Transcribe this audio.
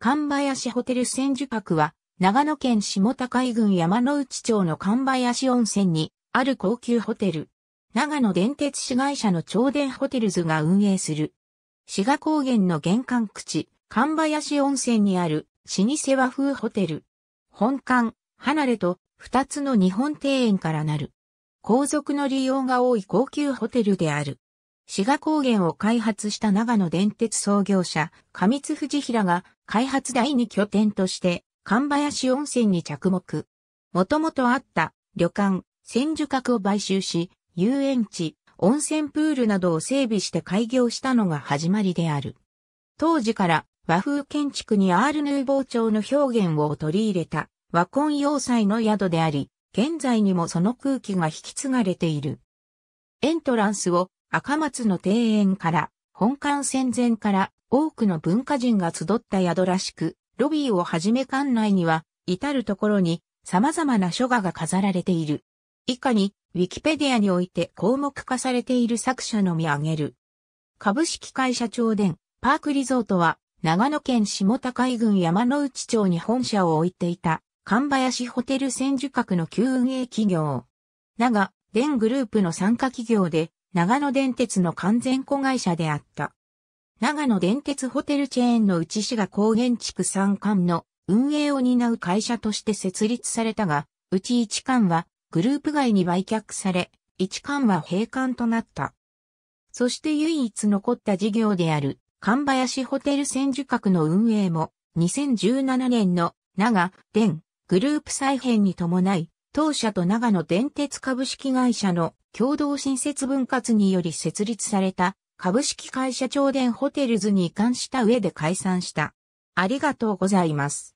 神林ホテル千住泊は、長野県下高井郡山内町の神林温泉にある高級ホテル。長野電鉄市会社の超電ホテルズが運営する。志賀高原の玄関口、神林温泉にある老舗和風ホテル。本館、離れと二つの日本庭園からなる。皇族の利用が多い高級ホテルである。滋賀高原を開発した長野電鉄創業者、上津藤平が開発第二拠点として、神林温泉に着目。もともとあった旅館、千住閣を買収し、遊園地、温泉プールなどを整備して開業したのが始まりである。当時から和風建築にアールヌーボー調の表現を取り入れた和魂要塞の宿であり、現在にもその空気が引き継がれている。エントランスを赤松の庭園から、本館戦前から多くの文化人が集った宿らしく、ロビーをはじめ館内には、至るところに様々な書画が飾られている。以下に、ウィキペディアにおいて項目化されている作者のみ挙げる。株式会社長電、パークリゾートは、長野県下高井郡山の内町に本社を置いていた、神林ホテル千住閣の旧運営企業。長、電グループの参加企業で、長野電鉄の完全子会社であった。長野電鉄ホテルチェーンの内志賀高原地区三館の運営を担う会社として設立されたが、うち1館はグループ外に売却され、一館は閉館となった。そして唯一残った事業である、神林ホテル千住閣の運営も、2017年の長、電、グループ再編に伴い、当社と長野電鉄株式会社の共同新設分割により設立された株式会社超電ホテルズに移管した上で解散した。ありがとうございます。